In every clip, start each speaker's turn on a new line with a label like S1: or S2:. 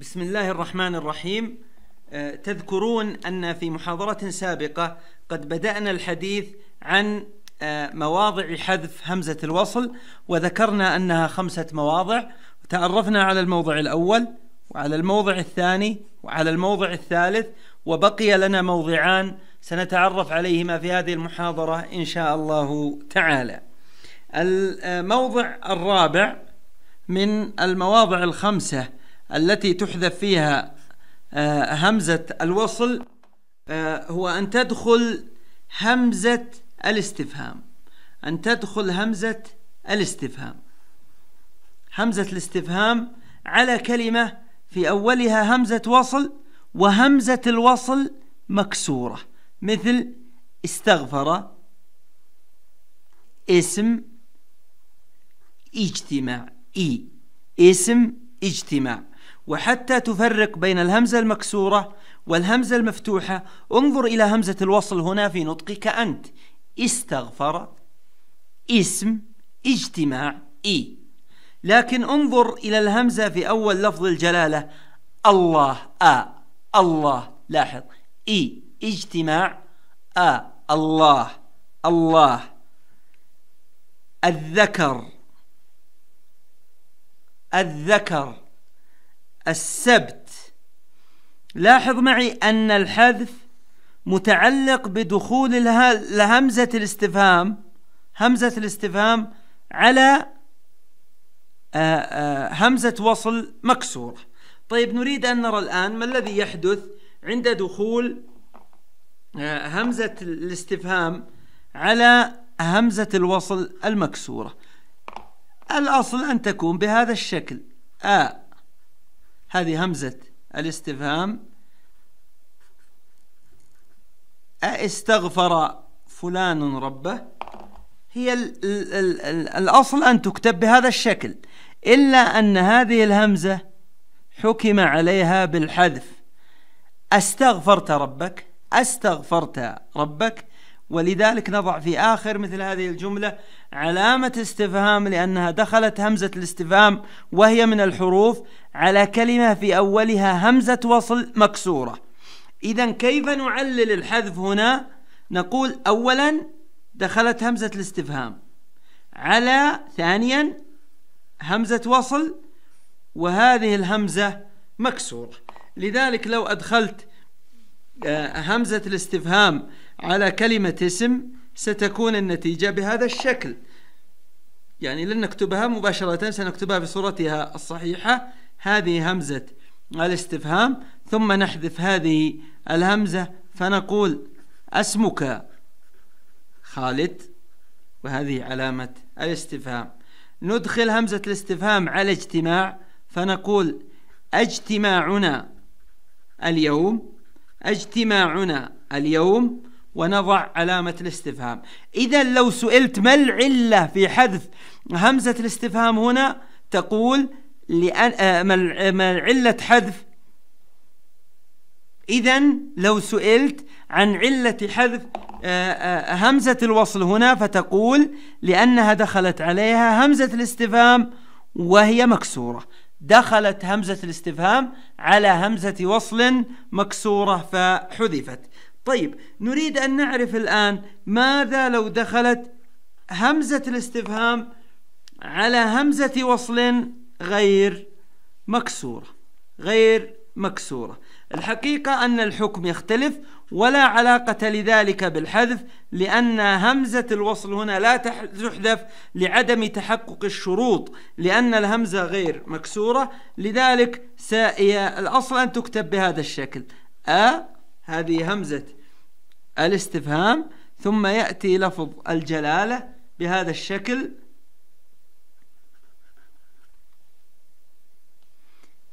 S1: بسم الله الرحمن الرحيم أه، تذكرون أن في محاضرة سابقة قد بدأنا الحديث عن أه، مواضع حذف همزة الوصل وذكرنا أنها خمسة مواضع تعرفنا على الموضع الأول وعلى الموضع الثاني وعلى الموضع الثالث وبقي لنا موضعان سنتعرف عليهما في هذه المحاضرة إن شاء الله تعالى الموضع أه، الرابع من المواضع الخمسة التي تحذف فيها آه، همزة الوصل آه، هو أن تدخل همزة الاستفهام أن تدخل همزة الاستفهام همزة الاستفهام على كلمة في أولها همزة وصل وهمزة الوصل مكسورة مثل استغفر اسم اجتماع إي اسم اجتماع وحتى تفرق بين الهمزة المكسورة والهمزة المفتوحة انظر إلى همزة الوصل هنا في نطقك أنت استغفر اسم اجتماع إي لكن انظر إلى الهمزة في أول لفظ الجلالة الله آ الله لاحظ إي اجتماع آ الله الله الذكر الذكر السبت لاحظ معي أن الحذف متعلق بدخول لهمزة الاستفهام همزة الاستفهام على آه، آه، همزة وصل مكسورة طيب نريد أن نرى الآن ما الذي يحدث عند دخول آه، همزة الاستفهام على همزة الوصل المكسورة الأصل أن تكون بهذا الشكل آ هذه همزة الاستفهام أستغفر فلان ربه هي الـ الـ الـ الـ الأصل أن تكتب بهذا الشكل إلا أن هذه الهمزة حكم عليها بالحذف استغفرت ربك استغفرت ربك ولذلك نضع في آخر مثل هذه الجملة علامة استفهام لأنها دخلت همزة الاستفهام وهي من الحروف على كلمة في أولها همزة وصل مكسورة إذا كيف نعلل الحذف هنا نقول أولا دخلت همزة الاستفهام على ثانيا همزة وصل وهذه الهمزة مكسورة لذلك لو أدخلت آه، همزة الاستفهام على كلمة اسم ستكون النتيجة بهذا الشكل يعني لن نكتبها مباشرة سنكتبها بصورتها الصحيحة هذه همزة الاستفهام ثم نحذف هذه الهمزة فنقول اسمك خالد وهذه علامة الاستفهام ندخل همزة الاستفهام على اجتماع فنقول اجتماعنا اليوم اجتماعنا اليوم ونضع علامة الاستفهام إذا لو سئلت ما العلة في حذف همزة الاستفهام هنا تقول لأن آه، آه، ما علة حذف إذا لو سئلت عن علة حذف آه، همزة الوصل هنا فتقول لأنها دخلت عليها همزة الاستفهام وهي مكسورة دخلت همزة الاستفهام على همزة وصل مكسورة فحذفت طيب نريد أن نعرف الآن ماذا لو دخلت همزة الاستفهام على همزة وصل غير مكسورة غير مكسورة الحقيقة أن الحكم يختلف ولا علاقة لذلك بالحذف لأن همزة الوصل هنا لا تحذف لعدم تحقق الشروط لأن الهمزة غير مكسورة لذلك الأصل أن تكتب بهذا الشكل أ هذه همزة الاستفهام ثم يأتي لفظ الجلالة بهذا الشكل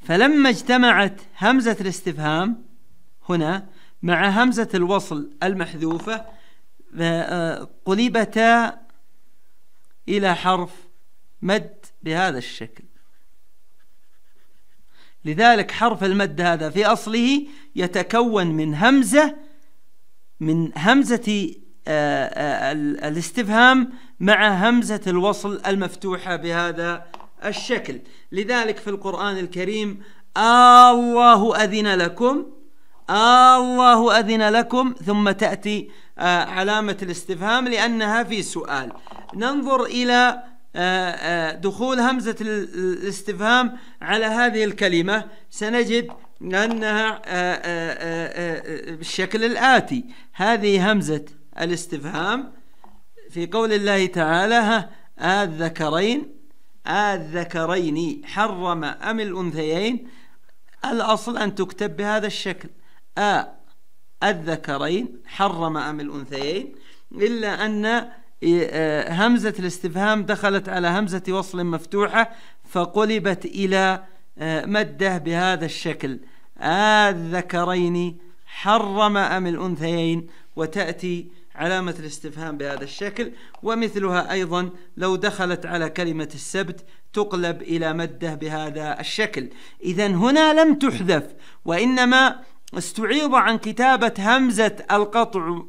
S1: فلما اجتمعت همزة الاستفهام هنا مع همزة الوصل المحذوفة آه، قلبتا إلى حرف مد بهذا الشكل لذلك حرف المد هذا في أصله يتكون من همزة من همزة آه، آه، الاستفهام مع همزة الوصل المفتوحة بهذا الشكل لذلك في القرآن الكريم الله أذن لكم الله أذن لكم ثم تأتي آه، علامة الاستفهام لأنها في سؤال ننظر إلى آه، آه، دخول همزة الاستفهام على هذه الكلمة سنجد أنها آه، بالشكل الآتي هذه همزة الاستفهام في قول الله تعالى الذكرين الذكرين حرم أم الأنثيين الأصل أن تكتب بهذا الشكل أ الذكرين حرم أم الأنثيين إلا أن آه، همزة الاستفهام دخلت على همزة وصل مفتوحة فقلبت إلى آه، مدة بهذا الشكل الذكرين حرم أم الأنثيين وتأتي علامة الاستفهام بهذا الشكل ومثلها أيضا لو دخلت على كلمة السبت تقلب إلى مدة بهذا الشكل إذا هنا لم تحذف وإنما استعيض عن كتابة همزة القطع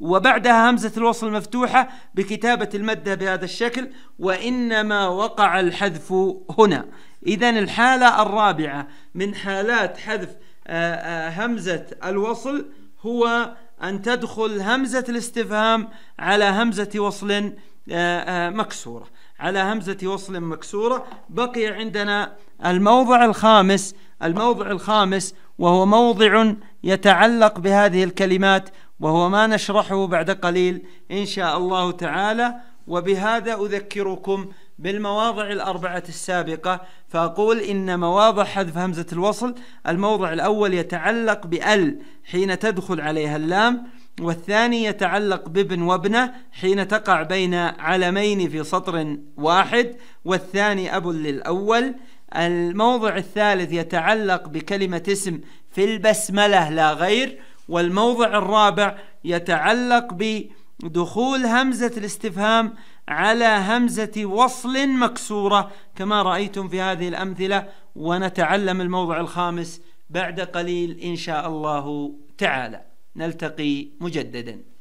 S1: وبعدها همزة الوصل مفتوحة بكتابة المدة بهذا الشكل وإنما وقع الحذف هنا إذا الحالة الرابعة من حالات حذف آه، آه، همزة الوصل هو أن تدخل همزة الاستفهام على همزة وصل آه، مكسورة على همزة وصل مكسورة بقي عندنا الموضع الخامس الموضع الخامس وهو موضع يتعلق بهذه الكلمات وهو ما نشرحه بعد قليل إن شاء الله تعالى وبهذا أذكركم بالمواضع الأربعة السابقة فأقول إن مواضع حذف همزة الوصل الموضع الأول يتعلق بأل حين تدخل عليها اللام والثاني يتعلق بابن وابنه حين تقع بين علمين في سطر واحد والثاني أب للأول الموضع الثالث يتعلق بكلمة اسم في البسملة لا غير والموضع الرابع يتعلق بدخول همزة الاستفهام على همزة وصل مكسورة كما رأيتم في هذه الأمثلة ونتعلم الموضع الخامس بعد قليل إن شاء الله تعالى نلتقي مجددا